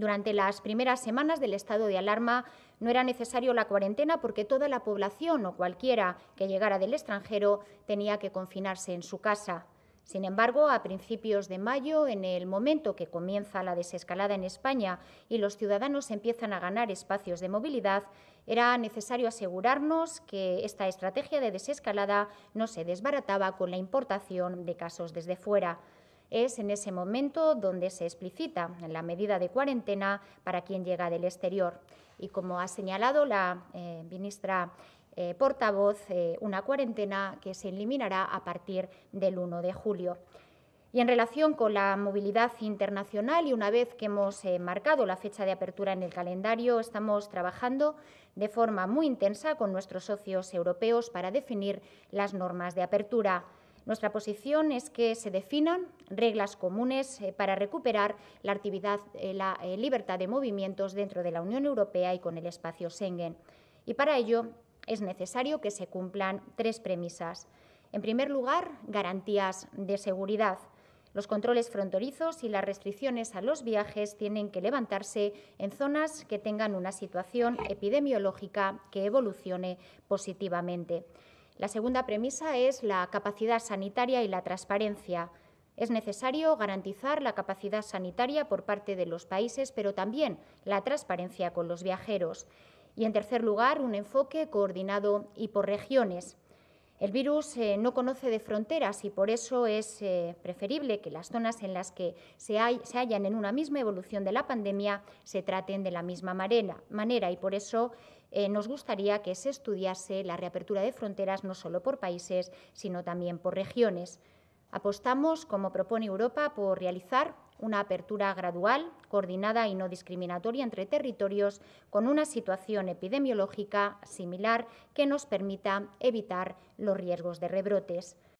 Durante las primeras semanas del estado de alarma no era necesario la cuarentena porque toda la población o cualquiera que llegara del extranjero tenía que confinarse en su casa. Sin embargo, a principios de mayo, en el momento que comienza la desescalada en España y los ciudadanos empiezan a ganar espacios de movilidad, era necesario asegurarnos que esta estrategia de desescalada no se desbarataba con la importación de casos desde fuera es en ese momento donde se explicita la medida de cuarentena para quien llega del exterior. Y como ha señalado la eh, ministra eh, portavoz, eh, una cuarentena que se eliminará a partir del 1 de julio. Y en relación con la movilidad internacional, y una vez que hemos marcado la fecha de apertura en el calendario, estamos trabajando de forma muy intensa con nuestros socios europeos para definir las normas de apertura. Nuestra posición es que se definan reglas comunes eh, para recuperar la, actividad, eh, la eh, libertad de movimientos dentro de la Unión Europea y con el espacio Schengen. Y para ello es necesario que se cumplan tres premisas. En primer lugar, garantías de seguridad. Los controles fronterizos y las restricciones a los viajes tienen que levantarse en zonas que tengan una situación epidemiológica que evolucione positivamente. La segunda premisa es la capacidad sanitaria y la transparencia. Es necesario garantizar la capacidad sanitaria por parte de los países, pero también la transparencia con los viajeros. Y, en tercer lugar, un enfoque coordinado y por regiones. El virus eh, no conoce de fronteras y por eso es eh, preferible que las zonas en las que se, hallan en una misma evolución de la pandemia se traten de la misma manera, y por eso eh, nos gustaría que se estudiase la reapertura de fronteras no solo por países, sino también por regiones. Apostamos, como propone Europa, por realizar una apertura gradual, coordinada y no discriminatoria entre territorios con una situación epidemiológica similar que nos permita evitar los riesgos de rebrotes.